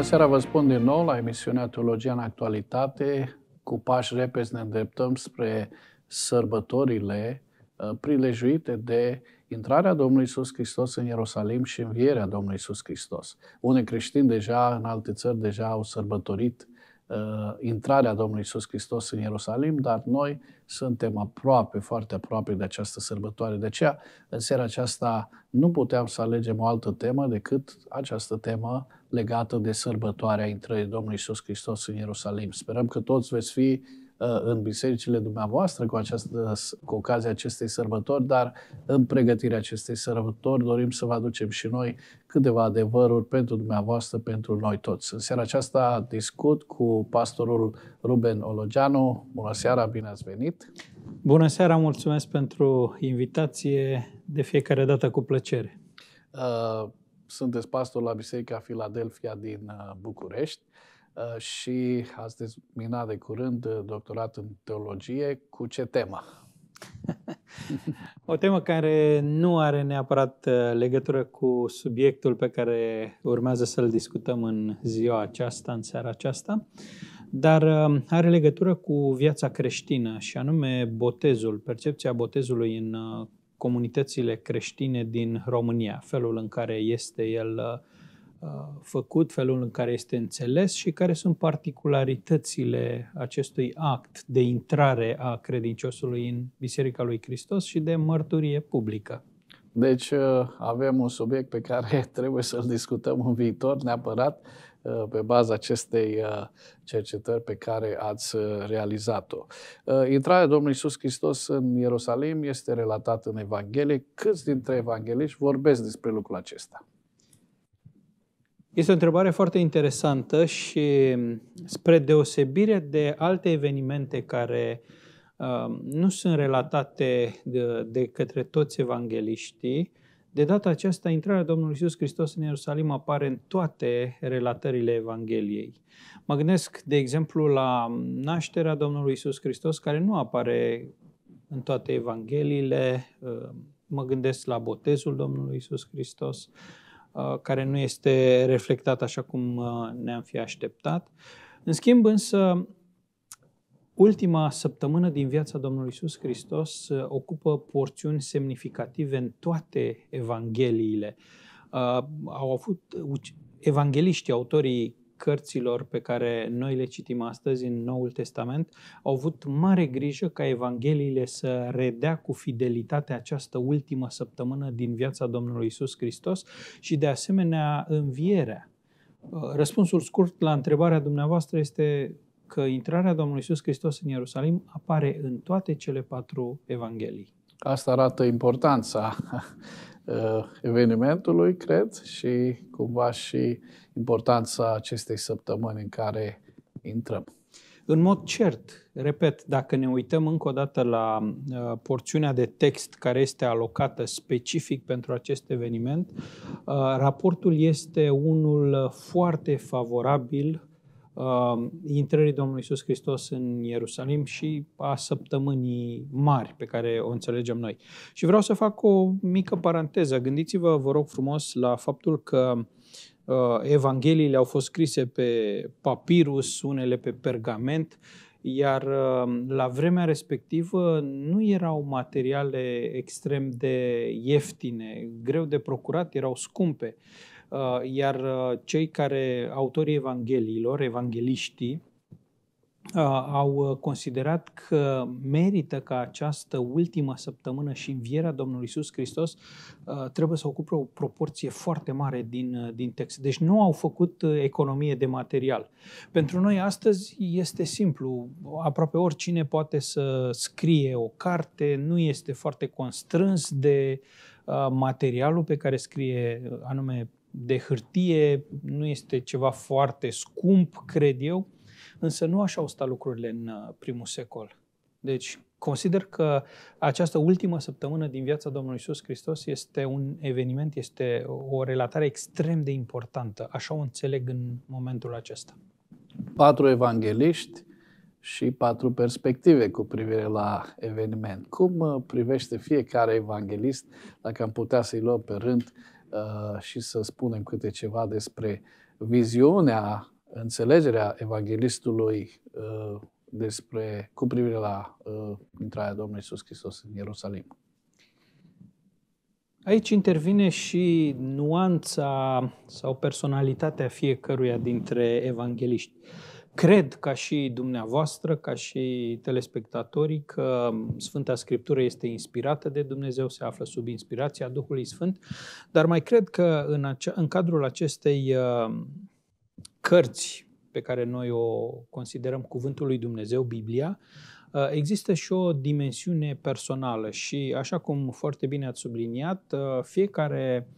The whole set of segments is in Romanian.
Bună seara, vă spun din nou la emisiunea Teologia în Actualitate. Cu pași repezi ne îndreptăm spre sărbătorile uh, prilejuite de intrarea Domnului Isus Hristos în Ierusalim și învierea Domnului Isus Hristos. Unii creștini deja în alte țări deja au sărbătorit Uh, intrarea Domnului Isus Hristos în Ierusalim, dar noi suntem aproape, foarte aproape de această sărbătoare. De aceea, în seara aceasta, nu puteam să alegem o altă temă decât această temă legată de sărbătoarea intrării Domnului Isus Hristos în Ierusalim. Sperăm că toți veți fi Uh, în bisericile dumneavoastră cu, această, cu ocazia acestei sărbători, dar în pregătirea acestei sărbători dorim să vă aducem și noi câteva adevăruri pentru dumneavoastră, pentru noi toți. În seara aceasta discut cu pastorul Ruben Ologeanu. Bună seara, bine ați venit! Bună seara, mulțumesc pentru invitație, de fiecare dată cu plăcere. Uh, sunteți pastor la Biserica Filadelfia din uh, București. Uh, și astăzi mina de curând uh, doctorat în teologie. Cu ce temă? o temă care nu are neapărat uh, legătură cu subiectul pe care urmează să-l discutăm în ziua aceasta, în seara aceasta, dar um, are legătură cu viața creștină și anume botezul, percepția botezului în comunitățile creștine din România, felul în care este el făcut, felul în care este înțeles și care sunt particularitățile acestui act de intrare a credinciosului în Biserica lui Hristos și de mărturie publică. Deci uh, avem un subiect pe care trebuie să-l discutăm în viitor neapărat uh, pe baza acestei uh, cercetări pe care ați realizat-o. Intrarea Domnului Iisus Hristos în Ierusalim este relatată în Evanghelie. Câți dintre evangeliști vorbesc despre lucrul acesta? Este o întrebare foarte interesantă și mm, spre deosebire de alte evenimente care uh, nu sunt relatate de, de către toți evangeliștii, de data aceasta, intrarea Domnului Iisus Hristos în Ierusalim apare în toate relatările Evangheliei. Mă gândesc, de exemplu, la nașterea Domnului Iisus Hristos, care nu apare în toate Evangheliile, uh, mă gândesc la botezul Domnului Iisus Hristos, Uh, care nu este reflectat așa cum uh, ne-am fi așteptat. În schimb, însă, ultima săptămână din viața Domnului Isus Hristos uh, ocupă porțiuni semnificative în toate evangheliile. Au avut evangeliștii autorii cărților pe care noi le citim astăzi în Noul Testament au avut mare grijă ca Evangheliile să redea cu fidelitate această ultimă săptămână din viața Domnului Isus Hristos și de asemenea învierea. Uh, răspunsul scurt la întrebarea dumneavoastră este că intrarea Domnului Isus Hristos în Ierusalim apare în toate cele patru evanghelii. Asta arată importanța Uh, evenimentului, cred, și cumva și importanța acestei săptămâni în care intrăm. În mod cert, repet, dacă ne uităm încă o dată la uh, porțiunea de text care este alocată specific pentru acest eveniment, uh, raportul este unul foarte favorabil uh, intrării Domnului Isus Hristos în Ierusalim și a săptămânii mari pe care o înțelegem noi. Și vreau să fac o mică paranteză. Gândiți-vă, vă rog frumos, la faptul că uh, Evangheliile au fost scrise pe papirus, unele pe pergament, iar um, la vremea respectivă nu erau materiale extrem de ieftine, greu de procurat, erau scumpe. Uh, iar uh, cei care, autorii Evangheliilor, evangeliștii, uh, au considerat că merită ca această ultimă săptămână și învierea Domnului Isus Hristos trebuie să ocupe o proporție foarte mare din, din text. Deci nu au făcut economie de material. Pentru noi astăzi este simplu. Aproape oricine poate să scrie o carte, nu este foarte constrâns de materialul pe care scrie anume de hârtie, nu este ceva foarte scump, cred eu, însă nu așa au stat lucrurile în uh, primul secol. Deci, consider că această ultimă săptămână din viața Domnului Iisus Hristos este un eveniment, este o relatare extrem de importantă. Așa o înțeleg în momentul acesta. Patru evangeliști și patru perspective cu privire la eveniment. Cum uh, privește fiecare evanghelist, dacă am putea să-i luăm pe rând, Uh, și să spunem câte ceva despre viziunea, înțelegerea evanghelistului uh, despre, cu privire la uh, intrarea Domnului Iisus Hristos în Ierusalim. Aici intervine și nuanța sau personalitatea fiecăruia dintre evangeliști. Uh, Cred, ca și dumneavoastră, ca și telespectatorii, că Sfânta Scriptură este inspirată de Dumnezeu, se află sub inspirația Duhului Sfânt, dar mai cred că în, acea, în cadrul acestei uh, cărți pe care noi o considerăm Cuvântul lui Dumnezeu, Biblia, uh, Există și o dimensiune personală și, așa cum foarte bine ați subliniat, uh, fiecare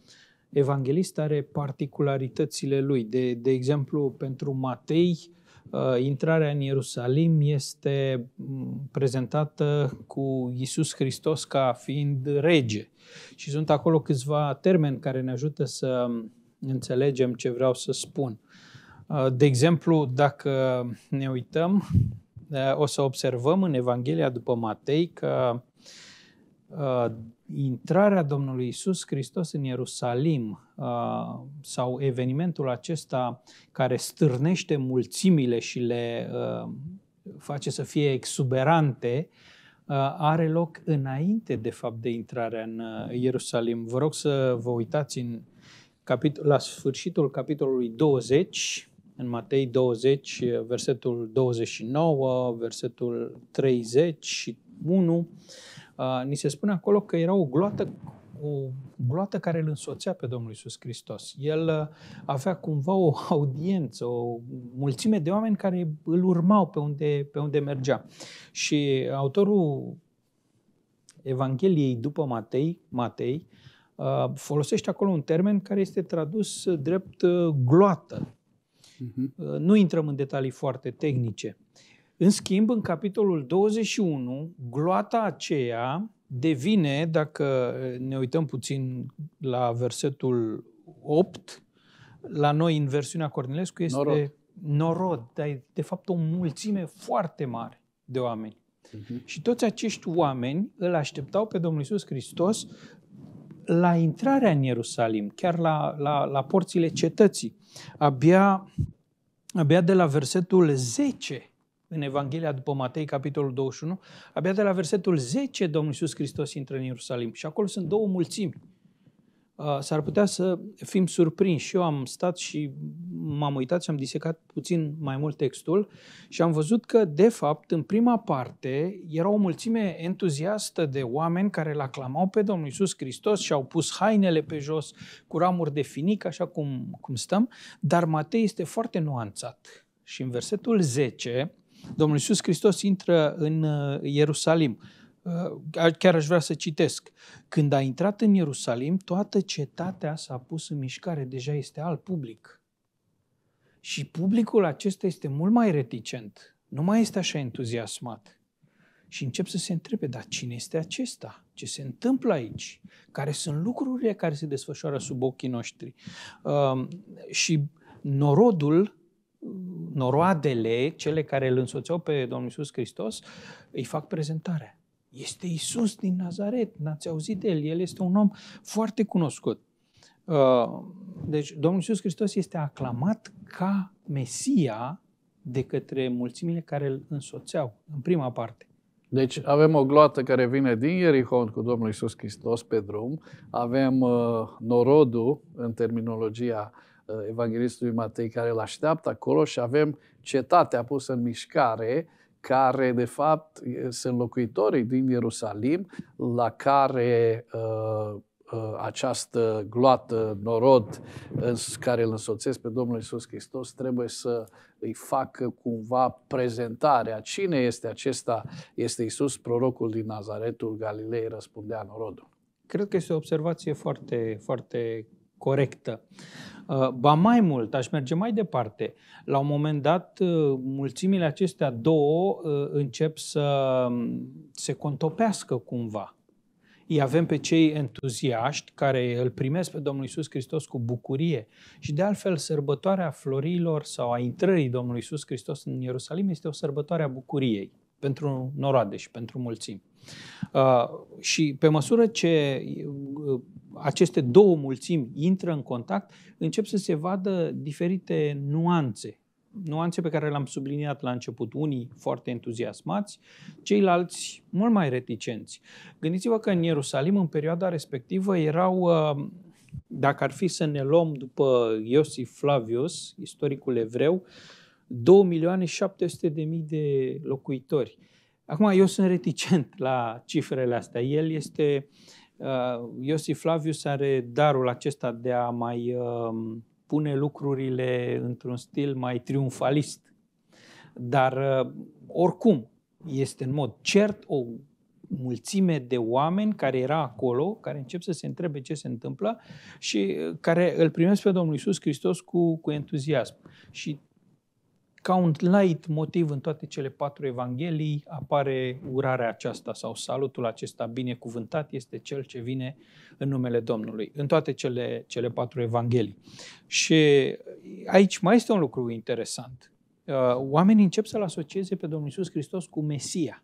evanghelist are particularitățile lui. De, de exemplu, pentru Matei, Uh, intrarea în Ierusalim este mm, prezentată cu Iisus Hristos ca fiind rege. Și sunt acolo câțiva termeni care ne ajută să mm, înțelegem ce vreau să spun. Uh, de exemplu, dacă ne uităm, uh, o să observăm în Evanghelia după Matei că intrarea Domnului Isus Hristos în Ierusalim uh, sau evenimentul acesta care stârnește mulțimile și le uh, face să fie exuberante, uh, are loc înainte, de fapt, de intrarea în Ierusalim. Vă rog să vă uitați în capitol, la sfârșitul capitolului 20, în Matei 20, versetul 29, versetul 30 și 1 ni se spune acolo că era o gloată o gloată care îl însoțea pe Domnul Isus Hristos. El avea cumva o audiență, o mulțime de oameni care îl urmau pe unde, pe unde mergea. Și autorul Evangheliei după Matei, Matei folosește acolo un termen care este tradus drept gloată. Uh-huh. Nu intrăm în detalii foarte tehnice, în schimb, în capitolul 21, gloata aceea devine, dacă eh, ne uităm puțin la versetul 8, la noi în versiunea Cornilescu este norod, norod dar e de fapt o mulțime foarte mare de oameni. Uh-huh. Și toți acești oameni îl așteptau pe Domnul Isus Hristos la intrarea în Ierusalim, chiar la, la, la porțile cetății. Abia, abia de la versetul 10 în Evanghelia după Matei, capitolul 21, abia de la versetul 10, Domnul Iisus Hristos intră în Ierusalim. Și acolo sunt două mulțimi. Uh, s-ar putea să fim surprinși. Și eu am stat și m-am uitat și am disecat puțin mai mult textul și am văzut că, de fapt, în prima parte era o mulțime entuziastă de oameni care îl aclamau pe Domnul Iisus Hristos și au pus hainele pe jos cu ramuri de finic, așa cum, cum stăm, dar Matei este foarte nuanțat. Și în versetul 10, Domnul Iisus Hristos intră în uh, Ierusalim. Uh, chiar aș vrea să citesc. Când a intrat în Ierusalim, toată cetatea s-a pus în mișcare, deja este al public. Și publicul acesta este mult mai reticent, nu mai este așa entuziasmat. Și încep să se întrebe, dar cine este acesta? Ce se întâmplă aici? Care sunt lucrurile care se desfășoară sub ochii noștri? Uh, și norodul noroadele, cele care îl însoțeau pe Domnul Iisus Hristos, îi fac prezentarea. Este Isus din Nazaret, n-ați auzit de el, el este un om foarte cunoscut. Uh, deci Domnul Iisus Hristos este aclamat ca Mesia de către mulțimile care îl însoțeau în prima parte. Deci avem o gloată care vine din Ierihon cu Domnul Iisus Hristos pe drum, avem uh, norodul în terminologia uh, Uh, Evanghelistului Matei care îl așteaptă acolo și avem cetatea pusă în mișcare care de fapt sunt locuitorii din Ierusalim la care uh, uh, această gloată, norod care îl însoțesc pe Domnul Isus Hristos, trebuie să îi facă cumva prezentarea. Cine este acesta? Este Isus, prorocul din Nazaretul Galilei, răspundea norodul. Cred că este o observație foarte, foarte corectă. Uh, ba mai mult, aș merge mai departe. La un moment dat, uh, mulțimile acestea două uh, încep să um, se contopească cumva. Îi avem pe cei entuziaști care îl primesc pe Domnul Isus Hristos cu bucurie. Și de altfel, sărbătoarea florilor sau a intrării Domnului Isus Hristos în Ierusalim este o sărbătoare a bucuriei pentru noroade și pentru mulțimi. Uh, și pe măsură ce uh, aceste două mulțimi intră în contact, încep să se vadă diferite nuanțe nuanțe pe care le-am subliniat la început, unii foarte entuziasmați, ceilalți mult mai reticenți. Gândiți-vă că în Ierusalim, în perioada respectivă, erau, uh, dacă ar fi să ne luăm după Iosif Flavius, istoricul evreu, 2,700.000 de de locuitori. Acum, eu sunt reticent la cifrele astea. El este, uh, Iosif Flavius are darul acesta de a mai um, pune lucrurile într-un stil mai triumfalist. Dar, uh, oricum, este în mod cert o mulțime de oameni care era acolo, care încep să se întrebe ce se întâmplă și uh, care îl primesc pe Domnul Isus Hristos cu, cu entuziasm. Și ca un light motiv în toate cele patru evanghelii apare urarea aceasta sau salutul acesta binecuvântat este cel ce vine în numele Domnului, în toate cele, cele patru evanghelii. Și aici mai este un lucru interesant. Uh, oamenii încep să-L asocieze pe Domnul Isus Hristos cu Mesia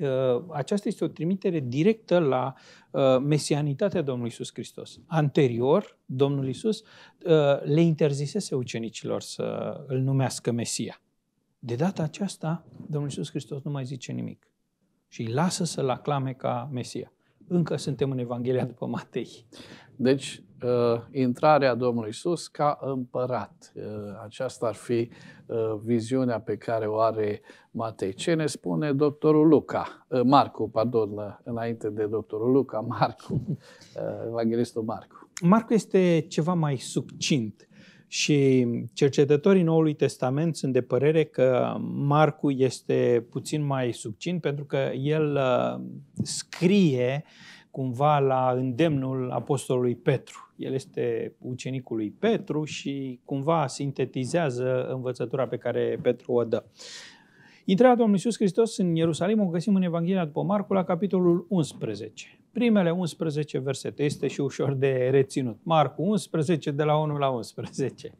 Uh, aceasta este o trimitere directă la uh, mesianitatea Domnului Isus Hristos. Anterior, Domnul Isus uh, le interzisese ucenicilor să îl numească Mesia. De data aceasta, Domnul Isus Hristos nu mai zice nimic și îi lasă să-l aclame ca Mesia. Încă suntem în Evanghelia după Matei. Deci, uh, intrarea Domnului Isus ca împărat. Uh, aceasta ar fi uh, viziunea pe care o are Matei. Ce ne spune doctorul Luca, uh, Marcu, pardon, înainte de doctorul Luca, Marcu, uh, evanghelistul Marcu. Marcu este ceva mai subcint și cercetătorii Noului Testament sunt de părere că Marcu este puțin mai subțin pentru că el uh, scrie cumva la îndemnul apostolului Petru. El este ucenicul lui Petru și cumva sintetizează învățătura pe care Petru o dă. Intrarea Domnului Iisus Hristos în Ierusalim o găsim în Evanghelia după Marcu la capitolul 11. Primele 11 versete este și ușor de reținut. Marcu 11 de la 1 la 11.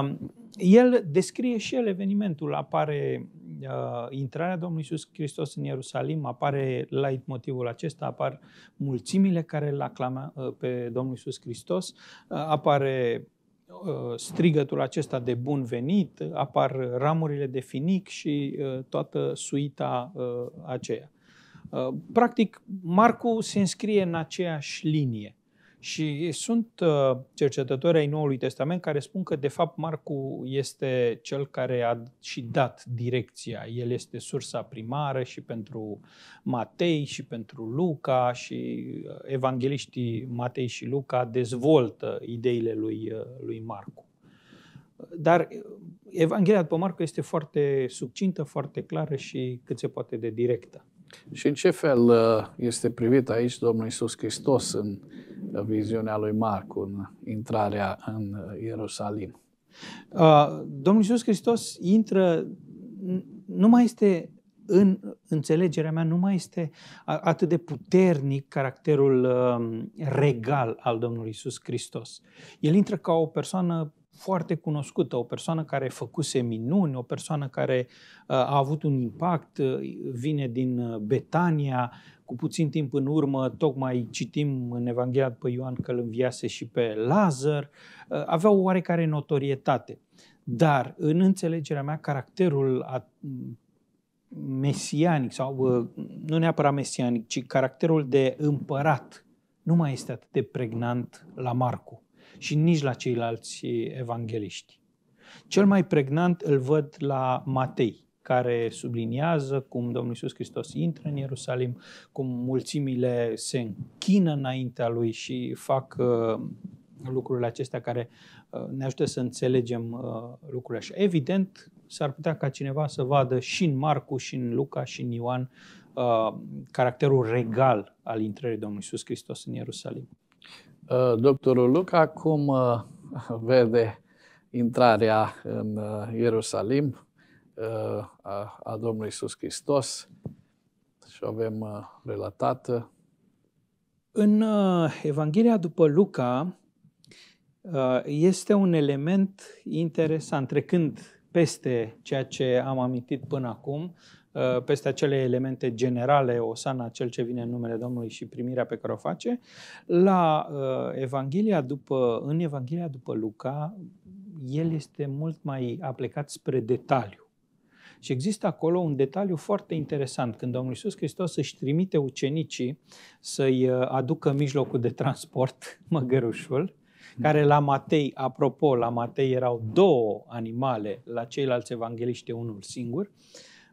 Um, el descrie și el evenimentul, apare uh, intrarea Domnului Iisus Hristos în Ierusalim, apare light motivul acesta, apar mulțimile care îl aclamă uh, pe Domnul Iisus Hristos, uh, apare uh, strigătul acesta de bun venit, apar ramurile de finic și uh, toată suita uh, aceea. Uh, practic, Marcu se înscrie în aceeași linie și sunt uh, cercetători ai Noului Testament care spun că, de fapt, Marcu este cel care a și dat direcția. El este sursa primară și pentru Matei și pentru Luca și uh, evangeliștii Matei și Luca dezvoltă ideile lui, uh, lui Marcu. Dar Evanghelia după Marcu este foarte succintă, foarte clară și cât se poate de directă. Și în ce fel este privit aici Domnul Isus Hristos în viziunea lui Marcu în intrarea în Ierusalim. Domnul Iisus Hristos intră, nu mai este în înțelegerea mea, nu mai este atât de puternic caracterul um, regal al Domnului Iisus Hristos. El intră ca o persoană foarte cunoscută, o persoană care făcuse minuni, o persoană care uh, a avut un impact, uh, vine din uh, Betania, cu puțin timp în urmă, tocmai citim în Evanghelia pe Ioan că îl înviase și pe Lazar, uh, aveau oarecare notorietate. Dar, în înțelegerea mea, caracterul a mm, mesianic sau uh, nu neapărat mesianic, ci caracterul de împărat nu mai este atât de pregnant la Marcu și nici la ceilalți evangeliști. Cel mai pregnant îl văd la Matei care subliniază cum Domnul Iisus Hristos intră în Ierusalim, cum mulțimile se închină înaintea lui și fac uh, lucrurile acestea care uh, ne ajută să înțelegem uh, lucrurile așa. Evident, s-ar putea ca cineva să vadă și în Marcu, și în Luca, și în Ioan caracterul regal al intrării Domnului Iisus Hristos în Ierusalim. Doctorul Luca, cum vede intrarea în Ierusalim? Uh, a, a Domnului Isus Hristos și avem uh, relatată. În uh, Evanghelia după Luca este un element interesant, trecând peste ceea ce am amintit până acum, peste acele elemente generale, Osana, cel ce vine în numele Domnului și primirea pe care o face, la Evanghelia după, în Evanghelia după Luca, el este mult mai aplicat spre detaliu. Și există acolo un detaliu foarte interesant, când Domnul Iisus Hristos își trimite ucenicii să-i uh, aducă mijlocul de transport, măgărușul, care la Matei, apropo, la Matei erau două animale, la ceilalți evangeliști unul singur,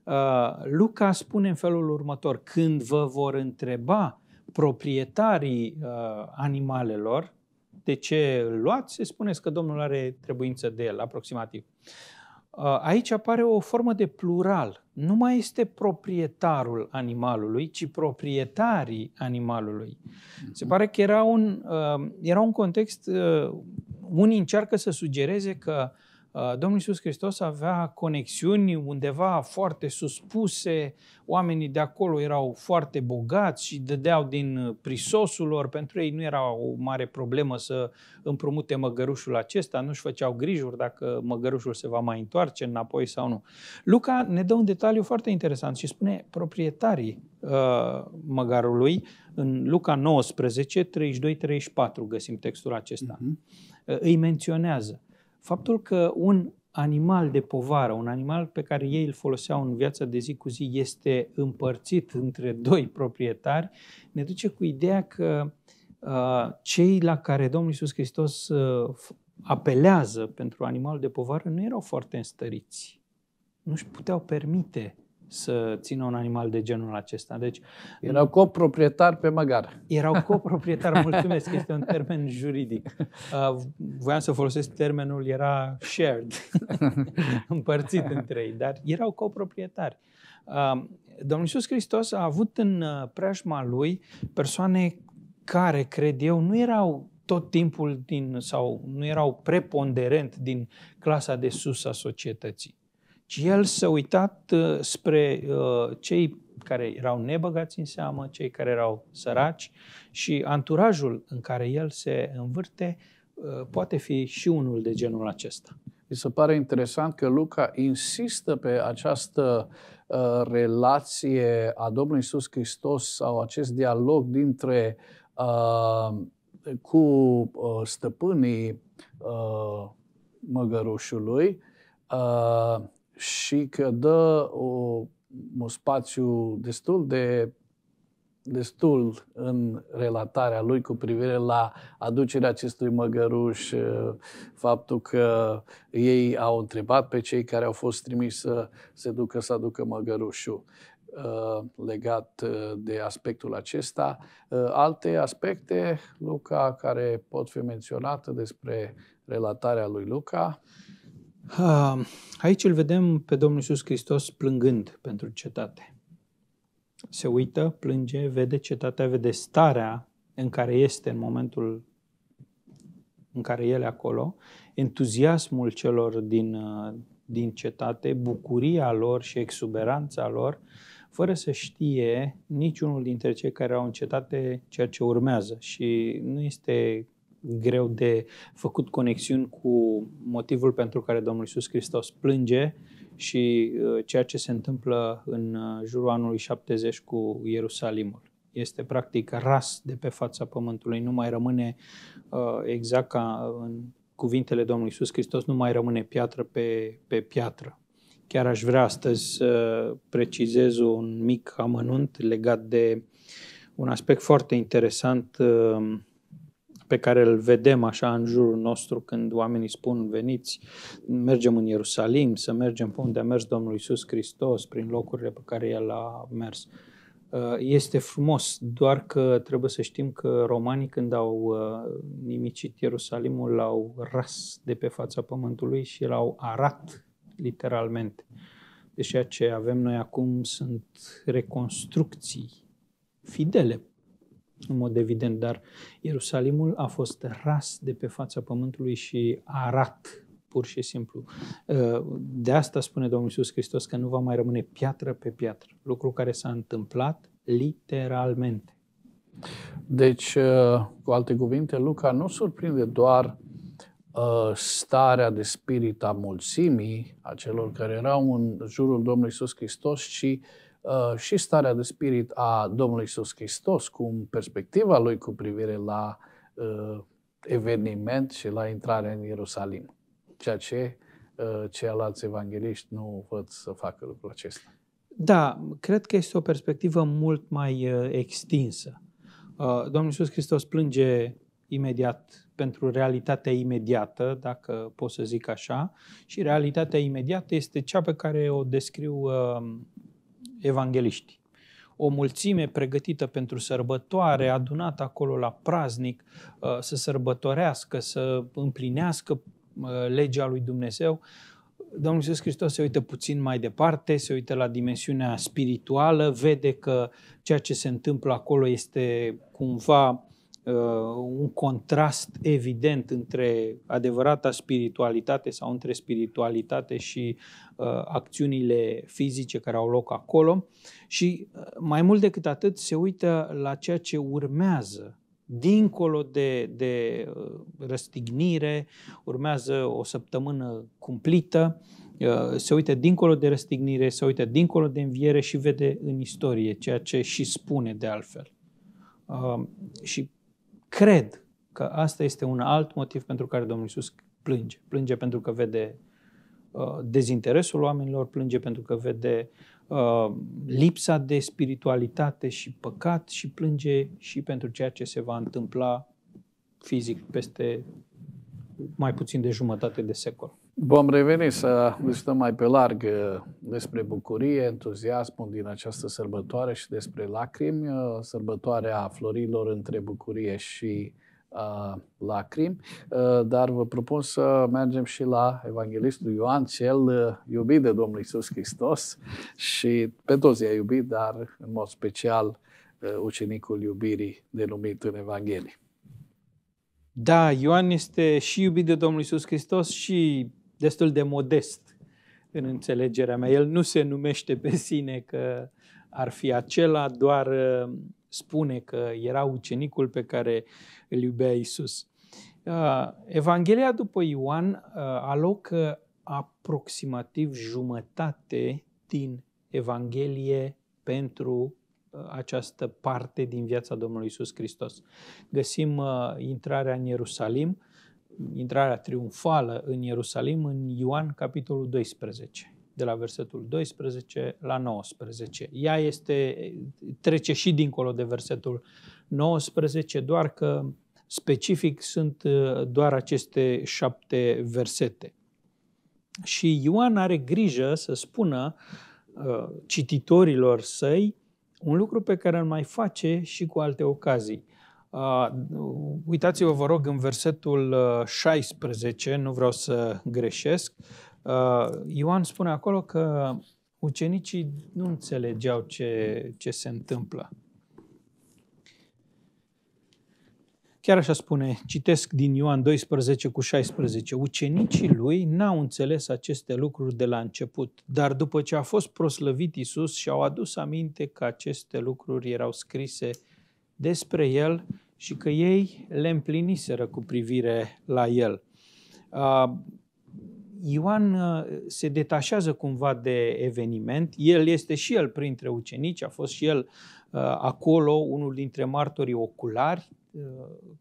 uh, Luca spune în felul următor, când vă vor întreba proprietarii uh, animalelor de ce îl luați, spuneți că Domnul are trebuință de el, aproximativ. Uh, aici apare o formă de plural. Nu mai este proprietarul animalului, ci proprietarii animalului. Mhm. Se pare că era un, uh, era un context, uh, unii încearcă să sugereze că uh, Uh, Domnul Iisus Hristos avea conexiuni undeva foarte suspuse, oamenii de acolo erau foarte bogați și dădeau din uh, prisosul lor, pentru ei nu era o mare problemă să împrumute măgărușul acesta, nu își făceau grijuri dacă măgărușul se va mai întoarce înapoi sau nu. Luca ne dă un detaliu foarte interesant și spune proprietarii uh, măgarului, în Luca 19, 32-34 găsim textul acesta, uh-huh. îi menționează faptul că un animal de povară, un animal pe care ei îl foloseau în viața de zi cu zi, este împărțit între doi proprietari, ne duce cu ideea că uh, cei la care Domnul Iisus Hristos uh, apelează pentru animal de povară nu erau foarte înstăriți. Nu își puteau permite să țină un animal de genul acesta. Deci, erau coproprietari pe măgar. Erau coproprietari, mulțumesc, este un termen juridic. Uh, voiam să folosesc termenul, era shared, împărțit între ei, dar erau coproprietari. Uh, Domnul Iisus Hristos a avut în uh, preajma lui persoane care, cred eu, nu erau tot timpul din, sau nu erau preponderent din clasa de sus a societății ci el s-a uitat uh, spre uh, cei care erau nebăgați în seamă, cei care erau săraci și anturajul în care el se învârte uh, poate fi și unul de genul acesta. Mi se pare interesant că Luca insistă pe această relație a Domnului Iisus Hristos sau acest dialog dintre cu stăpânii măgărușului și că dă o, un spațiu destul de destul în relatarea lui cu privire la aducerea acestui măgăruș, uh, faptul că ei au întrebat pe cei care au fost trimiși să se ducă să aducă măgărușul uh, legat uh, de aspectul acesta. Alte aspecte, Luca, care pot fi menționate despre relatarea lui Luca, Aici îl vedem pe Domnul Iisus Hristos plângând pentru cetate. Se uită, plânge, vede cetatea, vede starea în care este în momentul în care el e acolo, entuziasmul celor din, din cetate, bucuria lor și exuberanța lor, fără să știe niciunul dintre cei care au în cetate ceea ce urmează. Și nu este greu de făcut conexiuni cu motivul pentru care Domnul Isus Hristos plânge și uh, ceea ce se întâmplă în uh, jurul anului 70 cu Ierusalimul. Este practic ras de pe fața pământului, nu mai rămâne uh, exact ca în cuvintele Domnului Isus Hristos, nu mai rămâne piatră pe, pe piatră. Chiar aș vrea astăzi să precizez un mic amănunt legat de un aspect foarte interesant pe care îl vedem așa în jurul nostru când oamenii spun veniți, mergem în Ierusalim, să mergem pe unde a mers Domnul Isus Hristos, prin locurile pe care El a mers. Uh, este frumos, doar că trebuie să știm că romanii când au uh, nimicit Ierusalimul l-au ras de pe fața pământului și l-au arat literalmente. Deci ceea ce avem noi acum sunt reconstrucții fidele în mod evident, dar Ierusalimul a fost ras de pe fața pământului și arat pur și simplu. Uh, de asta spune Domnul Iisus Hristos că nu va mai rămâne piatră pe piatră, lucru care s-a întâmplat literalmente. Deci, uh, cu alte cuvinte, Luca nu surprinde doar uh, starea de spirit a mulțimii, a celor care erau în jurul Domnului Iisus Hristos, ci Uh, și starea de spirit a Domnului Isus Hristos, cum perspectiva lui cu privire la uh, eveniment și la intrarea în Ierusalim, ceea ce uh, ceilalți evangeliști nu văd să facă lucrul acesta. Da, cred că este o perspectivă mult mai extinsă. Domnul Iisus Hristos plânge imediat pentru realitatea imediată, dacă pot să zic așa, și realitatea imediată este cea pe care o descriu evangeliști. O mulțime pregătită pentru sărbătoare, adunată acolo la praznic, uh, să sărbătorească, să împlinească uh, legea lui Dumnezeu, Domnul Iisus Hristos se uită puțin mai departe, se uită la dimensiunea spirituală, vede că ceea ce se întâmplă acolo este cumva uh, un contrast evident între adevărata spiritualitate sau între spiritualitate și uh, acțiunile fizice care au loc acolo și uh, mai mult decât atât se uită la ceea ce urmează dincolo de, de uh, răstignire, urmează o săptămână cumplită, uh, se uită dincolo de răstignire, se uită dincolo de înviere și vede în istorie ceea ce și spune de altfel. Uh, și Cred că asta este un alt motiv pentru care Domnul Isus plânge. Plânge pentru că vede uh, dezinteresul oamenilor, plânge pentru că vede uh, lipsa de spiritualitate și păcat și plânge și pentru ceea ce se va întâmpla fizic peste mai puțin de jumătate de secol. Vom reveni să discutăm mai pe larg uh, despre bucurie, entuziasmul din această sărbătoare și despre lacrimi, uh, sărbătoarea florilor între bucurie și uh, lacrimi, uh, dar vă propun să mergem și la Evanghelistul Ioan, cel uh, iubit de Domnul Isus Hristos și pe toți i-a iubit, dar în mod special uh, ucenicul iubirii denumit în Evanghelie. Da, Ioan este și iubit de Domnul Isus Hristos și destul de modest în înțelegerea mea. El nu se numește pe sine că ar fi acela, doar uh, spune că era ucenicul pe care îl iubea Isus. Uh, Evanghelia după Ioan uh, alocă aproximativ jumătate din Evanghelie pentru această parte din viața Domnului Isus Hristos. Găsim intrarea în Ierusalim, intrarea triunfală în Ierusalim în Ioan, capitolul 12, de la versetul 12 la 19. Ea este, trece și dincolo de versetul 19, doar că specific sunt uh, doar aceste șapte versete. Și Ioan are grijă să spună uh, cititorilor săi un lucru pe care îl mai face și cu alte ocazii. Uitați-vă, vă rog, în versetul 16, uh, nu vreau să greșesc, Ioan spune acolo că ucenicii nu înțelegeau ce, ce se întâmplă. Chiar așa spune, citesc din Ioan 12 cu 16. Ucenicii lui n-au înțeles aceste lucruri de la început, dar după ce a fost proslăvit Isus, și-au adus aminte că aceste lucruri erau scrise despre el și că ei le împliniseră cu privire la el. Ioan se detașează cumva de eveniment, el este și el printre ucenici, a fost și el acolo, unul dintre martorii oculari, Uh,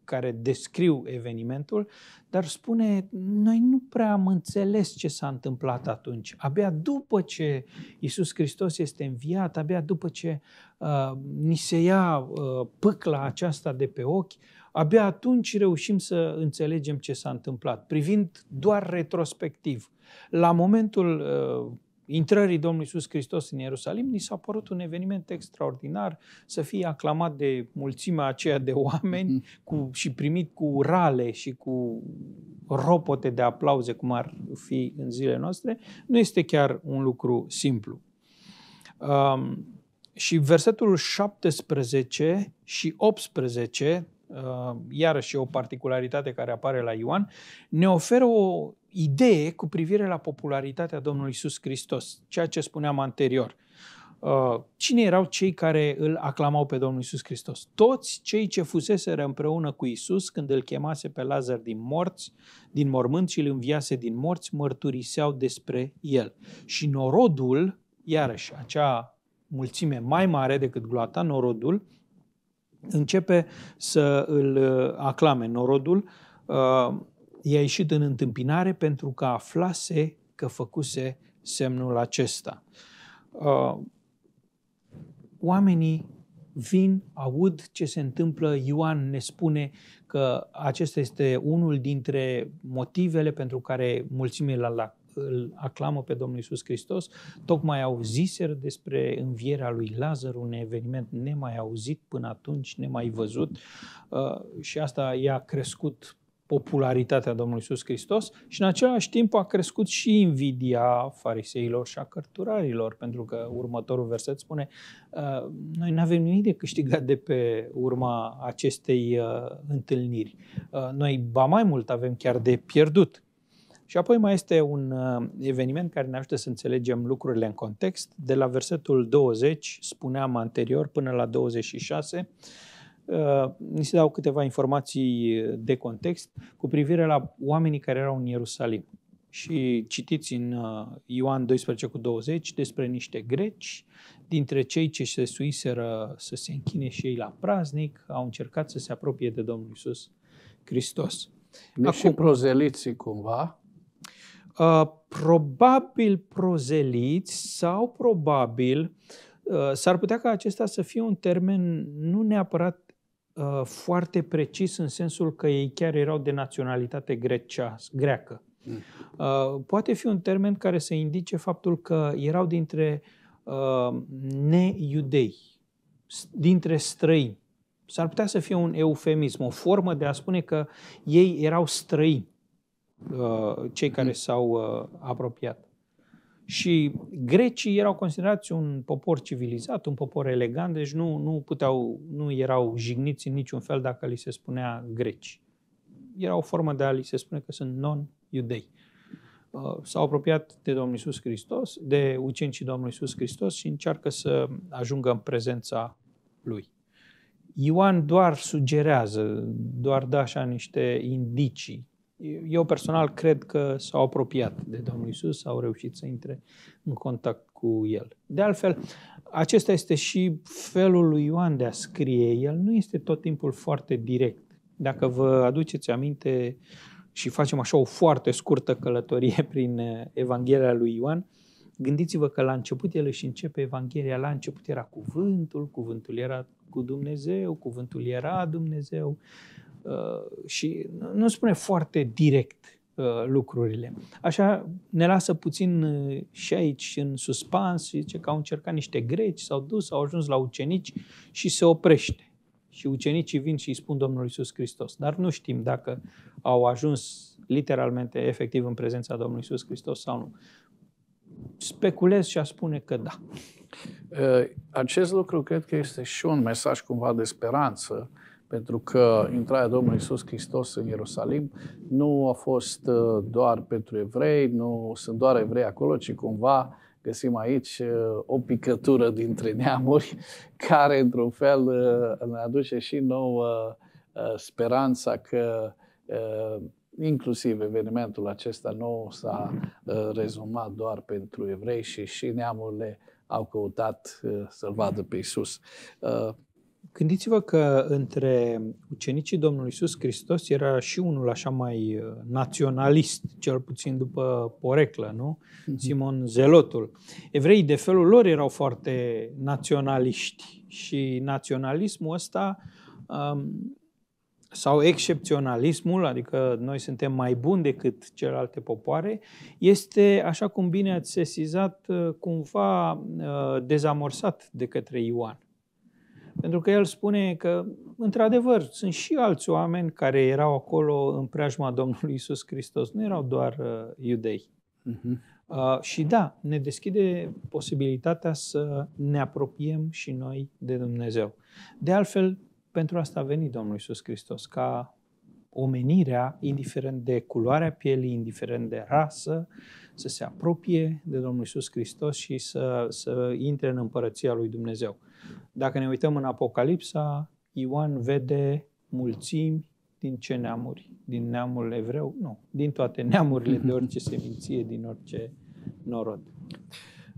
care descriu evenimentul, dar spune, noi nu prea am înțeles ce s-a întâmplat atunci. Abia după ce Isus Hristos este înviat, abia după ce uh, ni se ia uh, pâcla aceasta de pe ochi, abia atunci reușim să înțelegem ce s-a întâmplat, privind doar retrospectiv. La momentul uh, intrării Domnului Iisus Hristos în Ierusalim, ni s-a părut un eveniment extraordinar să fie aclamat de mulțimea aceea de oameni mhm. cu, și primit cu rale și cu ropote de aplauze, cum ar fi în zilele noastre, nu este chiar un lucru simplu. Um, și versetul 17 și 18, uh, iarăși o particularitate care apare la Ioan, ne oferă o idee cu privire la popularitatea Domnului Isus Hristos, ceea ce spuneam anterior. Uh, cine erau cei care îl aclamau pe Domnul Isus Hristos? Toți cei ce fuseseră împreună cu Isus când îl chemase pe Lazar din morți, din mormânt și îl înviase din morți, mărturiseau despre el. Și norodul, iarăși, acea mulțime mai mare decât gloata, norodul, începe să îl uh, aclame. Norodul uh, i-a ieșit în întâmpinare pentru că aflase că făcuse semnul acesta. Uh, oamenii vin, aud ce se întâmplă. Ioan ne spune că acesta este unul dintre motivele pentru care mulțimile îl aclamă pe Domnul Isus Hristos. Tocmai auziseră despre învierea lui Lazar, un eveniment nemai auzit până atunci, nemai văzut uh, și asta i-a crescut popularitatea Domnului Iisus Hristos și în același timp a crescut și invidia fariseilor și a cărturarilor, pentru că următorul verset spune uh, noi nu avem nimic de câștigat de pe urma acestei uh, întâlniri. Uh, noi, ba mai mult, avem chiar de pierdut. Și apoi mai este un eveniment care ne ajută să înțelegem lucrurile în context. De la versetul 20, spuneam anterior, până la 26, Uh, ni se dau câteva informații de context cu privire la oamenii care erau în Ierusalim. Și citiți în uh, Ioan 12 cu 20 despre niște greci, dintre cei ce se suiseră să se închine și ei la praznic, au încercat să se apropie de Domnul Isus Hristos. Nu Acum, și prozeliții cumva? Uh, probabil prozeliți sau probabil uh, s-ar putea ca acesta să fie un termen nu neapărat Uh, foarte precis în sensul că ei chiar erau de naționalitate grecea, greacă. Mm. Uh, poate fi un termen care să indice faptul că erau dintre uh, neiudei, dintre străini. S-ar putea să fie un eufemism, o formă de a spune că ei erau străini, uh, cei mm-hmm. care s-au uh, apropiat. Și grecii erau considerați un popor civilizat, un popor elegant, deci nu, nu, puteau, nu erau jigniți în niciun fel dacă li se spunea greci. Era o formă de a li se spune că sunt non-iudei. Uh, s-au apropiat de Domnul Isus Hristos, de ucenicii Domnului Isus Hristos și încearcă să ajungă în prezența Lui. Ioan doar sugerează, doar dă așa niște indicii eu personal cred că s-au apropiat de Domnul Isus, au reușit să intre în contact cu El. De altfel, acesta este și felul lui Ioan de a scrie. El nu este tot timpul foarte direct. Dacă vă aduceți aminte și facem așa o foarte scurtă călătorie prin Evanghelia lui Ioan, gândiți-vă că la început el își începe Evanghelia, la început era cuvântul, cuvântul era cu Dumnezeu, cuvântul era Dumnezeu, Uh, și nu spune foarte direct uh, lucrurile. Așa ne lasă puțin uh, și aici în suspans și zice că au încercat niște greci, s-au dus, au ajuns la ucenici și se oprește. Și ucenicii vin și îi spun Domnului Iisus Hristos. Dar nu știm dacă au ajuns literalmente, efectiv, în prezența Domnului Iisus Hristos sau nu. Speculez și a spune că da. Acest lucru cred că este și un mesaj cumva de speranță pentru că intrarea Domnului Isus Hristos în Ierusalim nu a fost uh, doar pentru evrei, nu sunt doar evrei acolo, ci cumva găsim aici uh, o picătură dintre neamuri care, într-un fel, uh, ne aduce și nouă speranța că inclusiv evenimentul acesta nou s-a rezumat doar pentru evrei și și neamurile au căutat să-L vadă pe Isus. Gândiți-vă că între ucenicii Domnului Isus Hristos era și unul așa mai uh, naționalist, cel puțin după poreclă, nu? Mm-hmm. Simon Zelotul. Evreii de felul lor erau foarte naționaliști și naționalismul ăsta um, sau excepționalismul, adică noi suntem mai buni decât celelalte popoare, este, așa cum bine ați sesizat, uh, cumva uh, dezamorsat de către Ioan. Pentru că el spune că, într-adevăr, sunt și alți oameni care erau acolo în preajma Domnului Isus Hristos, nu erau doar uh, iudei. Uh-huh. Uh, și da, ne deschide posibilitatea să ne apropiem și noi de Dumnezeu. De altfel, pentru asta a venit Domnul Isus Hristos, ca omenirea, indiferent de culoarea pielii, indiferent de rasă, să se apropie de Domnul Isus Hristos și să, să intre în împărăția lui Dumnezeu. Dacă ne uităm în Apocalipsa, Ioan vede mulțimi din ce neamuri? Din neamul evreu? Nu, din toate neamurile, de orice seminție, din orice norod.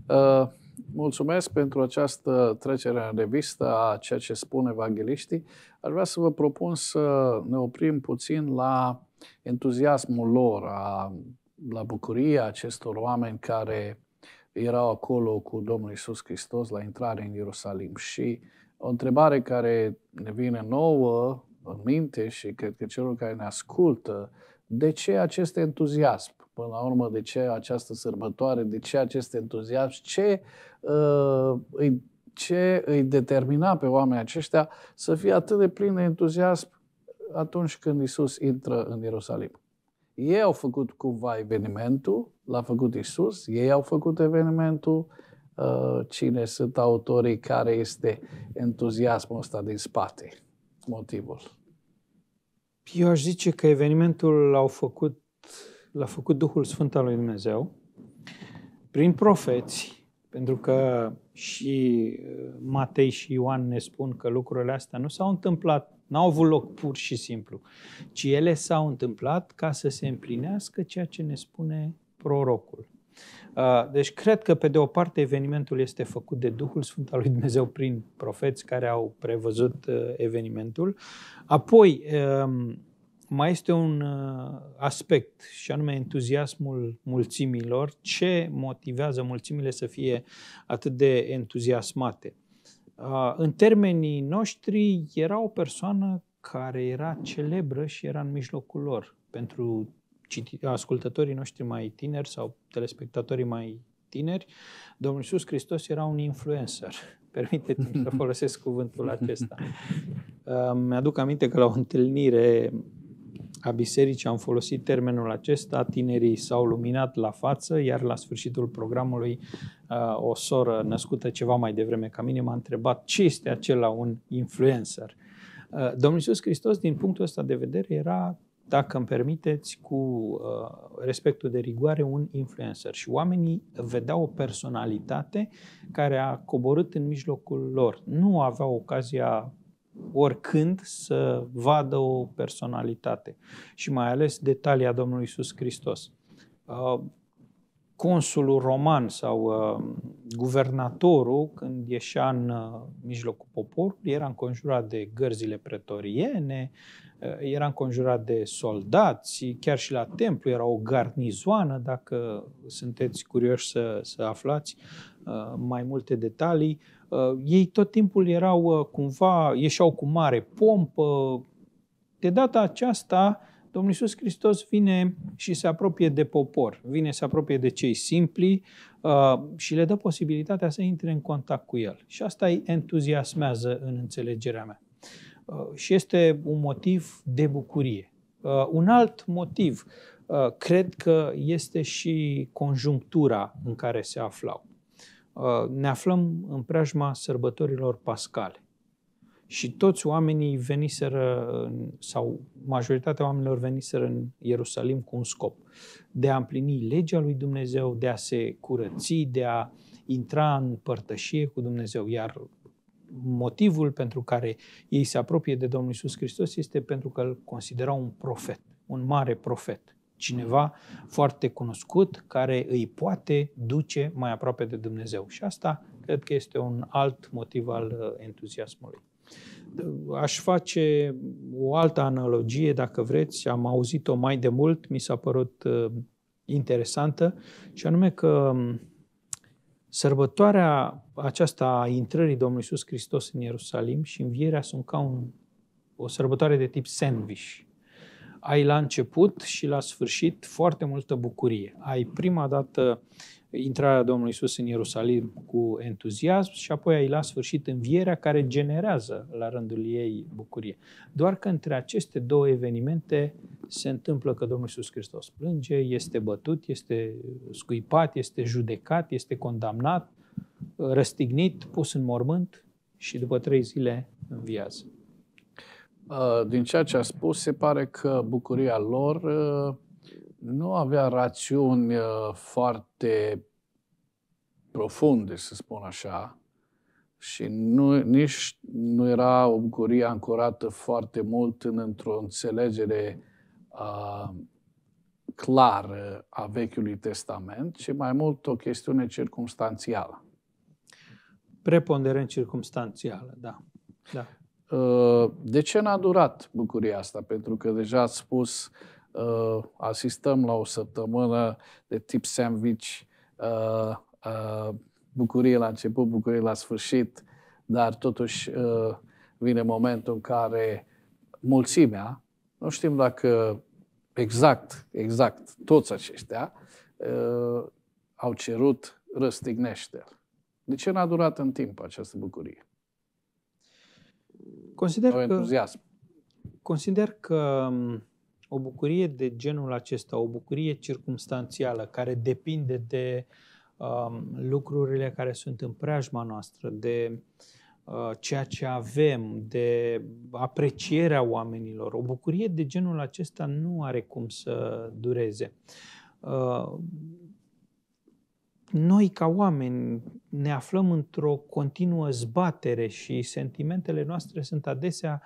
Uh, mulțumesc pentru această trecere în revistă a ceea ce spun evangeliștii. Aș vrea să vă propun să ne oprim puțin la entuziasmul lor, a la bucuria acestor oameni care erau acolo cu Domnul Isus Hristos la intrare în Ierusalim. Și o întrebare care ne vine nouă în minte și cred că celor care ne ascultă, de ce acest entuziasm? Până la urmă, de ce această sărbătoare, de ce acest entuziasm, ce, uh, îi, ce îi determina pe oamenii aceștia să fie atât de plini de entuziasm atunci când Isus intră în Ierusalim? Ei au făcut cumva evenimentul, l-a făcut Isus, ei au făcut evenimentul, uh, cine sunt autorii, care este entuziasmul ăsta din spate, motivul. Eu aș zice că evenimentul l-au făcut, l-a făcut Duhul Sfânt al lui Dumnezeu prin profeți, pentru că și uh, Matei și Ioan ne spun că lucrurile astea nu s-au întâmplat N-au avut loc pur și simplu, ci ele s-au întâmplat ca să se împlinească ceea ce ne spune prorocul. Uh, deci cred că, pe de o parte, evenimentul este făcut de Duhul Sfânt al lui Dumnezeu prin profeți care au prevăzut uh, evenimentul. Apoi, um, mai este un uh, aspect și anume entuziasmul mulțimilor. Ce motivează mulțimile să fie atât de entuziasmate? în termenii noștri, era o persoană care era celebră și era în mijlocul lor. Pentru ascultătorii noștri mai tineri sau telespectatorii mai tineri, Domnul Iisus Hristos era un influencer. Permiteți-mi să folosesc cuvântul acesta. Mi-aduc aminte că la o întâlnire a bisericii am folosit termenul acesta, tinerii s-au luminat la față, iar la sfârșitul programului uh, o soră născută ceva mai devreme ca mine m-a întrebat ce este acela un influencer. Uh, Domnul Iisus Hristos, din punctul ăsta de vedere, era dacă îmi permiteți, cu uh, respectul de rigoare, un influencer. Și oamenii vedeau o personalitate care a coborât în mijlocul lor. Nu aveau ocazia oricând să vadă o personalitate și mai ales detalia Domnului Isus Hristos. Uh, consulul roman sau uh, guvernatorul, când ieșea în uh, mijlocul poporului, era înconjurat de gărzile pretoriene, era înconjurat de soldați, chiar și la templu era o garnizoană, dacă sunteți curioși să, să aflați mai multe detalii Uh, ei tot timpul erau uh, cumva, ieșeau cu mare pompă. De data aceasta, Domnul Iisus Hristos vine și se apropie de popor, vine se apropie de cei simpli uh, și le dă posibilitatea să intre în contact cu El. Și asta îi entuziasmează în înțelegerea mea. și este un motiv de bucurie. un alt motiv, cred că este și conjunctura în care se aflau. Uh, ne aflăm în preajma sărbătorilor pascale. Și toți oamenii veniseră, sau majoritatea oamenilor veniseră în Ierusalim cu un scop. De a împlini legea lui Dumnezeu, de a se curăți, de a intra în părtășie cu Dumnezeu. Iar motivul pentru care ei se apropie de Domnul Isus Hristos este pentru că îl considerau un profet, un mare profet cineva foarte cunoscut care îi poate duce mai aproape de Dumnezeu. Și asta cred că este un alt motiv al uh, entuziasmului. Uh, aș face o altă analogie, dacă vreți, am auzit-o mai de mult, mi s-a părut uh, interesantă, și anume că um, sărbătoarea aceasta a intrării Domnului Iisus Hristos în Ierusalim și învierea sunt ca un, o sărbătoare de tip sandwich ai la început și la sfârșit foarte multă bucurie. Ai prima dată intrarea Domnului Iisus în Ierusalim cu entuziasm și apoi ai la sfârșit învierea care generează la rândul ei bucurie. Doar că între aceste două evenimente se întâmplă că Domnul Isus Hristos plânge, este bătut, este scuipat, este judecat, este condamnat, răstignit, pus în mormânt și după trei zile înviază. Ă, din ceea ce a spus, se pare că bucuria lor ă, nu avea rațiuni ă, foarte profunde, să spun așa, și nu, nici nu era o bucurie ancorată foarte mult în, într-o înțelegere uh, clară a Vechiului Testament, ci mai mult o chestiune circumstanțială. Preponderent circumstanțială, da. da. Uh, de ce n-a durat bucuria asta? Pentru că deja ați spus, uh, asistăm la o săptămână de tip sandwich, uh, bucurie la început, bucurie la sfârșit, dar totuși vine momentul în care mulțimea, nu știm dacă exact, exact, toți aceștia au cerut răstignește-l. De ce n-a durat în timp această bucurie? Consider că, entuziasm. Consider că um, o bucurie de genul acesta, o bucurie circumstanțială care depinde de um, lucrurile care sunt în preajma noastră, de uh, ceea ce avem, de aprecierea oamenilor, o bucurie de genul acesta nu are cum să dureze. Uh, noi, ca oameni, ne aflăm într-o continuă zbatere și sentimentele noastre sunt adesea,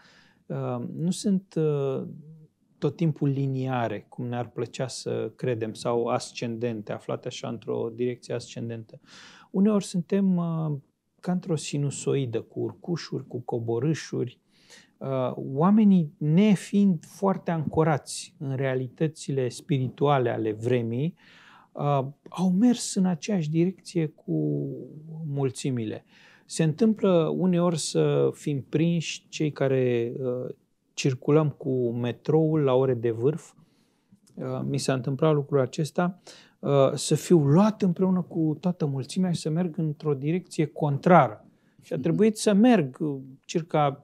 uh, nu sunt uh, tot timpul liniare, cum ne-ar plăcea să credem, sau ascendente, aflate așa într-o direcție ascendentă. Uneori suntem uh, ca într-o sinusoidă, cu urcușuri, cu coborâșuri, oamenii nefiind foarte ancorați în realitățile spirituale ale vremii, Uh, au mers în aceeași direcție cu mulțimile. Se întâmplă uneori să fim prinși cei care uh, circulăm cu metroul la ore de vârf. Uh, mi s-a întâmplat lucrul acesta să fiu luat împreună cu toată mulțimea și să merg într-o direcție contrară. Și a mhm. trebuit să merg circa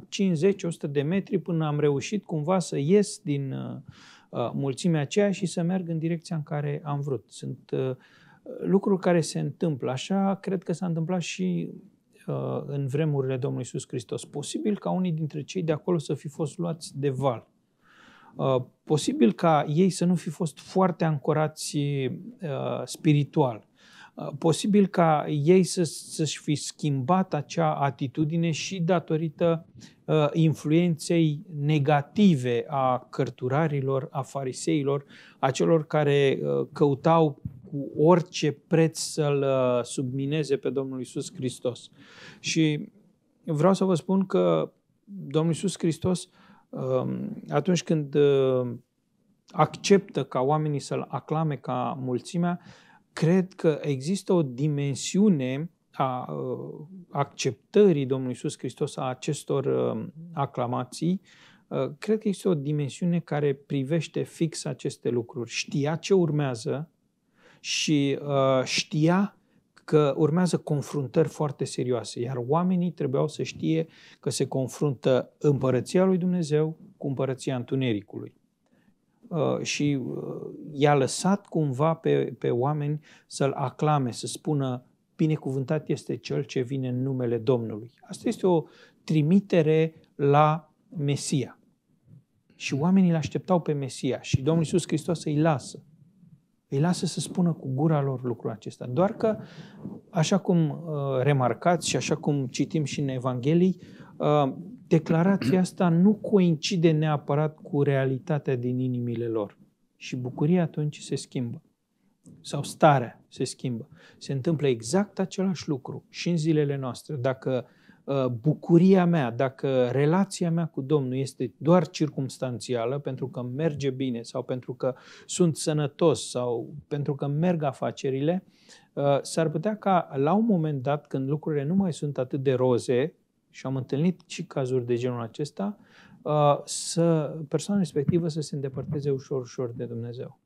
50-100 de metri până am reușit cumva să ies din uh, Uh, mulțimea aceea și să merg în direcția în care am vrut. Sunt uh, lucruri care se întâmplă. Așa cred că s-a întâmplat și uh, în vremurile Domnului Iisus Hristos. Posibil ca unii dintre cei de acolo să fi fost luați de val. Posibil ca ei să nu fi fost foarte ancorați spiritual Uh, posibil ca ei să, să-și fi schimbat acea atitudine și datorită uh, influenței negative a cărturarilor, a fariseilor, a celor care uh, căutau cu orice preț să-L submineze pe Domnul Isus Hristos. Și vreau să vă spun că Domnul Isus Hristos, um, atunci când acceptă ca oamenii să-L aclame ca mulțimea, cred că există o dimensiune a uh, acceptării Domnului Iisus Hristos a acestor uh, aclamații, uh, cred că există o dimensiune care privește fix aceste lucruri. Știa ce urmează și știa că urmează confruntări foarte serioase, iar oamenii trebuiau să știe că se confruntă împărăția lui Dumnezeu cu împărăția întunericului. Uh, și uh, i-a lăsat cumva pe, pe oameni să-l aclame, să spună binecuvântat este cel ce vine în numele Domnului. Asta este o trimitere la Mesia. Și oamenii îl așteptau pe Mesia și Domnul Iisus Hristos îi lasă. Îi lasă să spună cu gura lor lucrul acesta. Doar că, așa cum uh, remarcați și așa cum citim și în Evanghelii, declarația asta nu coincide neapărat cu realitatea din inimile lor. Și bucuria atunci se schimbă. Sau starea se schimbă. Se întâmplă exact același lucru și în zilele noastre. Dacă uh, bucuria mea, dacă relația mea cu Domnul este doar circumstanțială, pentru că merge bine sau pentru că sunt sănătos sau pentru că merg afacerile, uh, s-ar putea ca la un moment dat, când lucrurile nu mai sunt atât de roze, și am întâlnit și cazuri de genul acesta, uh, să persoana respectivă să se îndepărteze ușor, ușor de Dumnezeu.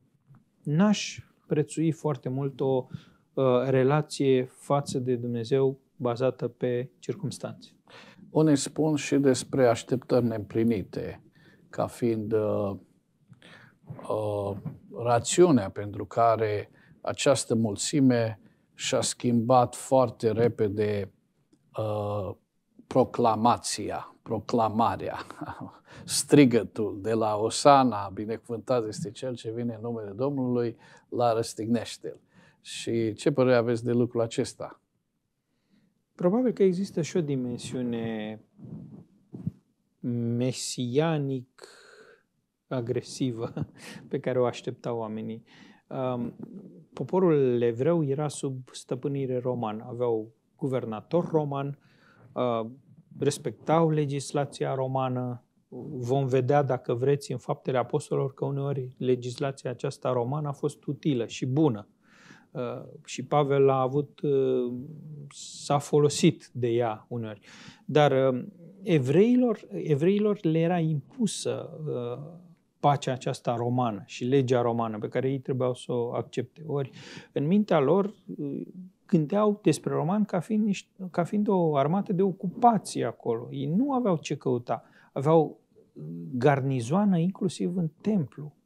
N-aș prețui foarte mult o uh, relație față de Dumnezeu bazată pe circunstanțe. Unii spun și despre așteptări neîmplinite, ca fiind uh, uh, rațiunea pentru care această mulțime și-a schimbat foarte repede uh, proclamația, proclamarea, strigătul de la Osana, binecuvântat este cel ce vine în numele Domnului, la răstignește-l. Și ce părere aveți de lucrul acesta? Probabil că există și o dimensiune mesianic agresivă pe care o așteptau oamenii. Um, poporul evreu era sub stăpânire romană. Aveau guvernator roman, Uh, respectau legislația romană. Vom vedea, dacă vreți, în faptele apostolilor că uneori legislația aceasta romană a fost utilă și bună. Uh, și Pavel a avut, uh, s-a folosit de ea uneori. Dar evreilor, evreilor le era impusă pacea aceasta romană și legea romană pe care ei trebuiau să o accepte. Ori, în mintea lor, gândeau despre romani ca fiind, niște, ca fiind o armată de ocupație acolo. Ei nu aveau ce căuta. Aveau garnizoană inclusiv în templu.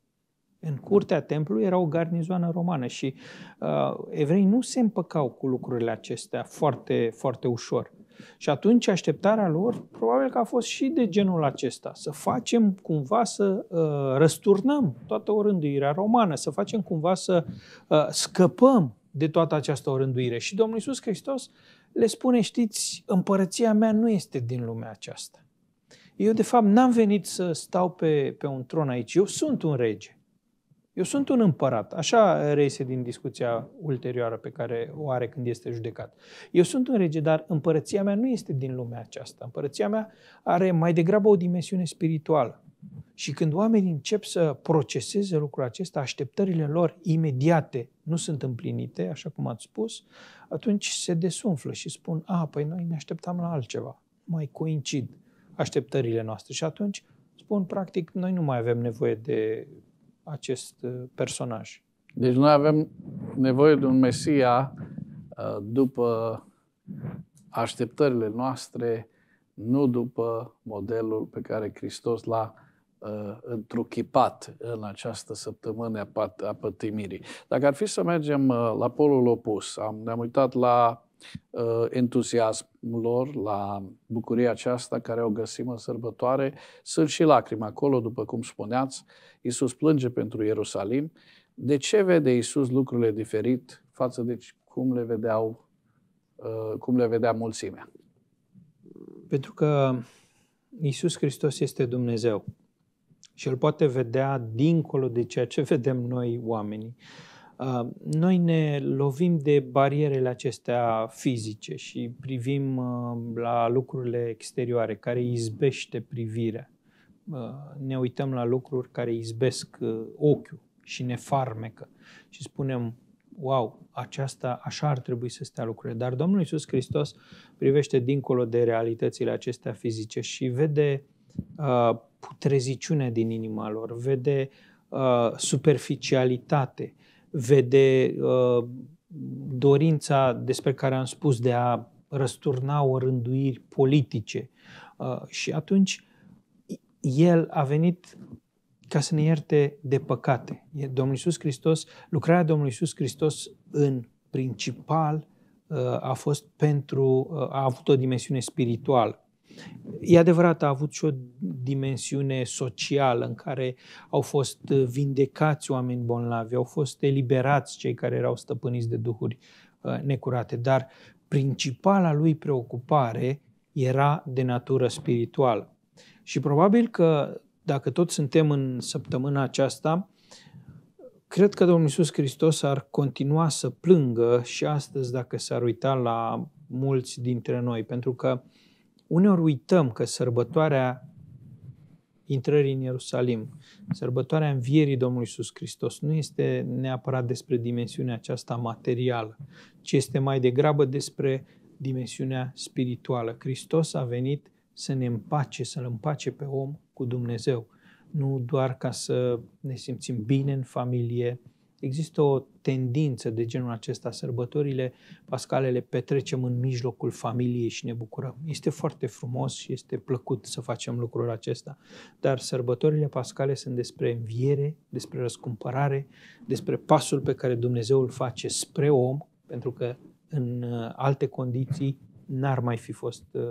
În curtea templului era o garnizoană romană și uh, evrei nu se împăcau cu lucrurile acestea foarte, foarte ușor. Și atunci așteptarea lor probabil că a fost și de genul acesta, să facem cumva să uh, răsturnăm toată orânduirea romană, să facem cumva să uh, scăpăm de toată această orânduire. Și Domnul Iisus Hristos le spune, știți, împărăția mea nu este din lumea aceasta. Eu, de fapt, n-am venit să stau pe, pe un tron aici. Eu sunt un rege. Eu sunt un împărat. Așa reiese din discuția ulterioară pe care o are când este judecat. Eu sunt un rege, dar împărăția mea nu este din lumea aceasta. Împărăția mea are mai degrabă o dimensiune spirituală. Și când oamenii încep să proceseze lucrul acesta, așteptările lor imediate nu sunt împlinite, așa cum ați spus, atunci se desumflă și spun, a, păi noi ne așteptam la altceva. Mai coincid așteptările noastre și atunci spun, practic, noi nu mai avem nevoie de acest uh, personaj. Deci noi avem nevoie de un Mesia uh, după așteptările noastre, nu după modelul pe care Hristos l-a Uh, întruchipat în această săptămână a, pat, a pătimirii. Dacă ar fi să mergem uh, la polul opus, am, ne-am uitat la uh, entuziasmul lor, la bucuria aceasta care o găsim în sărbătoare, sunt și lacrimi acolo, după cum spuneați. Iisus plânge pentru Ierusalim. De ce vede Iisus lucrurile diferit față de cum le, vedeau, uh, cum le vedea mulțimea? Pentru că Iisus Hristos este Dumnezeu și El poate vedea dincolo de ceea ce vedem noi oamenii. Uh, noi ne lovim de barierele acestea fizice și privim uh, la lucrurile exterioare care izbește privirea. Uh, ne uităm la lucruri care izbesc ochiul și ne farmecă și spunem, wow, aceasta, așa ar trebui să stea lucrurile. Dar Domnul Iisus Hristos privește dincolo de realitățile acestea fizice și vede putreziciune din inima lor, vede uh, superficialitate, vede uh, dorința despre care am spus de a răsturna rânduiri politice. Uh, și atunci el a venit ca să ne ierte de păcate. Domnul Iisus Hristos, lucrarea Domnului Iisus Hristos în principal uh, a fost pentru, uh, a avut o dimensiune spirituală. E adevărat, a avut și o dimensiune socială în care au fost vindecați oameni bolnavi, au fost eliberați cei care erau stăpâniți de duhuri uh, necurate, dar principala lui preocupare era de natură spirituală. Și probabil că dacă tot suntem în săptămâna aceasta, cred că Domnul Iisus Hristos ar continua să plângă și astăzi dacă s-ar uita la mulți dintre noi, pentru că uh, Uneori uităm că sărbătoarea intrării în Ierusalim, sărbătoarea învierii Domnului Iisus Hristos, nu este neapărat despre dimensiunea aceasta materială, ci este mai degrabă despre dimensiunea spirituală. Hristos a venit să ne împace, să-L împace pe om cu Dumnezeu, nu doar ca să ne simțim bine în familie, Există o tendință de genul acesta, sărbătorile pascale le petrecem în mijlocul familiei și ne bucurăm. Este foarte frumos și este plăcut să facem lucrul acesta, dar sărbătorile pascale sunt despre înviere, despre răscumpărare, despre pasul pe care Dumnezeu îl face spre om, pentru că în uh, alte condiții n-ar mai fi fost uh,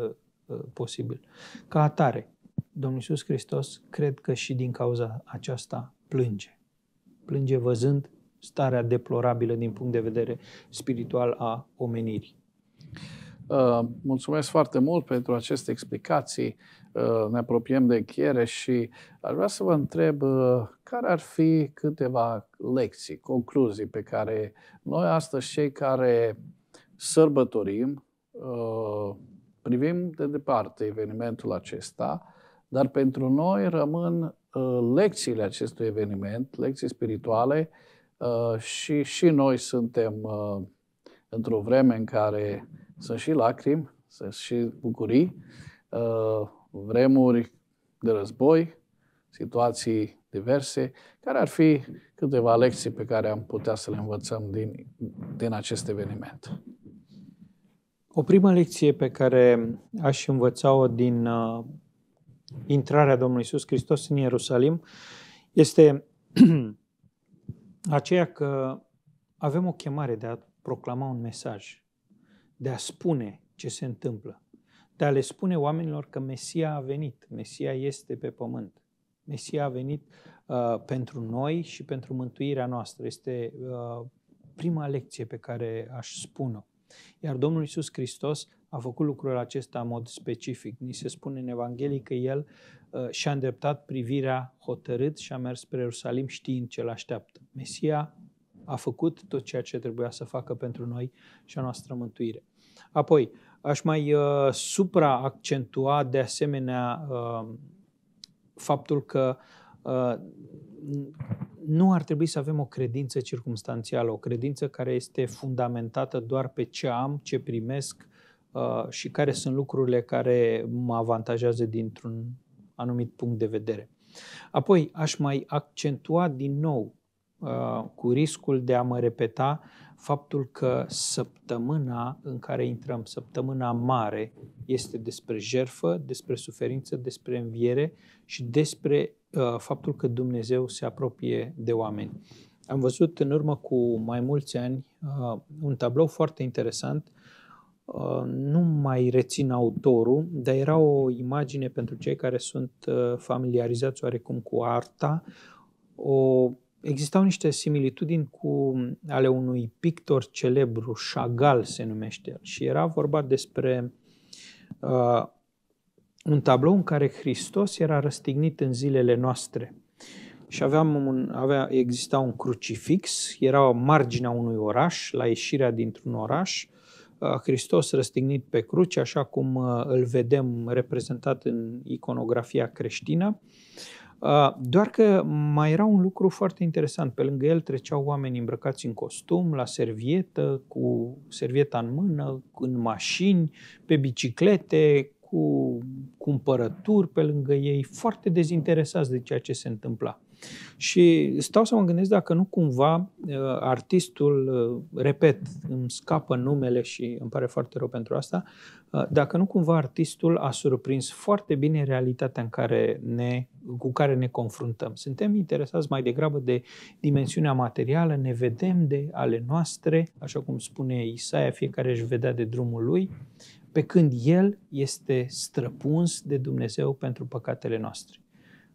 uh, posibil. Ca atare, Domnul Iisus Hristos cred că și din cauza aceasta plânge. Plânge văzând starea deplorabilă din punct de vedere spiritual a omenirii. Uh, mulțumesc foarte mult pentru aceste explicații. Uh, ne apropiem de încheiere și aș vrea să vă întreb uh, care ar fi câteva lecții, concluzii pe care noi astăzi, cei care sărbătorim, privim de departe evenimentul acesta, dar pentru noi rămân lecțiile acestui eveniment, lecții spirituale, Uh, și, și noi suntem uh, într-o vreme în care sunt și lacrimi, sunt și bucurii, uh, vremuri de război, situații diverse, care ar fi câteva lecții pe care am putea să le învățăm din, din acest eveniment. O primă lecție pe care aș învăța-o din uh, intrarea Domnului Isus Hristos în Ierusalim este aceea că avem o chemare de a proclama un mesaj, de a spune ce se întâmplă, de a le spune oamenilor că Mesia a venit, Mesia este pe pământ, Mesia a venit uh, pentru noi și pentru mântuirea noastră. Este uh, prima lecție pe care aș spune-o. Iar Domnul Isus Hristos a făcut lucrul acesta în mod specific. Ni se spune în Evanghelie că El uh, Uh, și-a îndreptat privirea hotărât și a mers spre Ierusalim știind ce l-așteaptă. Mesia a făcut tot ceea ce trebuia să facă pentru noi și a noastră mântuire. Apoi, aș mai uh, supraaccentua de asemenea uh, faptul că uh, nu ar trebui să avem o credință circumstanțială, o credință care este fundamentată doar pe ce am, ce primesc uh, și care sunt lucrurile care mă avantajează dintr-un anumit punct de vedere. Apoi, aș mai accentua din nou, uh, cu riscul de a mă repeta, faptul că săptămâna în care intrăm, săptămâna mare, este despre jerfă, despre suferință, despre înviere și despre uh, faptul că Dumnezeu se apropie de oameni. Am văzut în urmă cu mai mulți ani uh, un tablou foarte interesant Uh, nu mai rețin autorul, dar era o imagine pentru cei care sunt uh, familiarizați oarecum cu arta. O, existau niște similitudini cu ale unui pictor celebru, Chagall se numește el, și era vorba despre uh, un tablou în care Hristos era răstignit în zilele noastre. Și aveam un, avea, exista un crucifix, era marginea unui oraș, la ieșirea dintr-un oraș, Hristos răstignit pe cruce, așa cum îl vedem reprezentat în iconografia creștină. Doar că mai era un lucru foarte interesant. Pe lângă el treceau oameni îmbrăcați în costum, la servietă, cu servieta în mână, în mașini, pe biciclete, cu cumpărături pe lângă ei, foarte dezinteresați de ceea ce se întâmpla. Și stau să mă gândesc dacă nu cumva uh, artistul, uh, repet, îmi scapă numele și îmi pare foarte rău pentru asta, uh, dacă nu cumva artistul a surprins foarte bine realitatea în care ne, cu care ne confruntăm. Suntem interesați mai degrabă de dimensiunea materială, ne vedem de ale noastre, așa cum spune Isaia, fiecare își vedea de drumul lui, pe când el este străpuns de Dumnezeu pentru păcatele noastre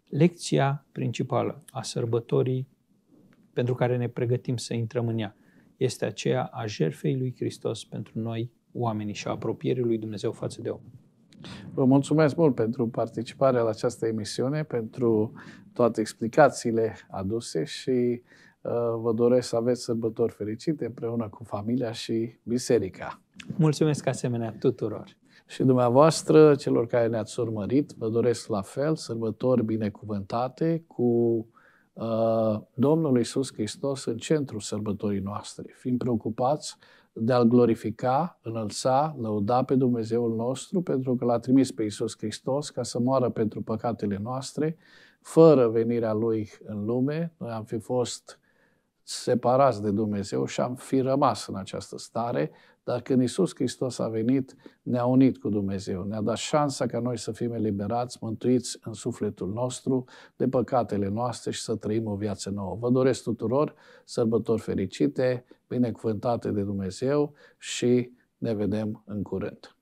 lecția principală a sărbătorii pentru care ne pregătim să intrăm în ea este aceea a jerfei lui Hristos pentru noi, oamenii, și a apropierii lui Dumnezeu față de om. Vă mulțumesc mult pentru participarea la această emisiune, pentru toate explicațiile aduse și uh, vă doresc să aveți sărbători fericite împreună cu familia și biserica. Mulțumesc asemenea tuturor! Și dumneavoastră, celor care ne-ați urmărit, vă doresc la fel sărbători binecuvântate cu uh, Domnul Isus Hristos în centrul sărbătorii noastre. fiind preocupați de a-L glorifica, înălța, lăuda pe Dumnezeul nostru, pentru că L-a trimis pe Isus Hristos ca să moară pentru păcatele noastre, fără venirea Lui în lume. Noi am fi fost separați de Dumnezeu și am fi rămas în această stare, dar când Isus Hristos a venit, ne-a unit cu Dumnezeu, ne-a dat șansa ca noi să fim eliberați, mântuiți în sufletul nostru de păcatele noastre și să trăim o viață nouă. Vă doresc tuturor sărbători fericite, binecuvântate de Dumnezeu și ne vedem în curând.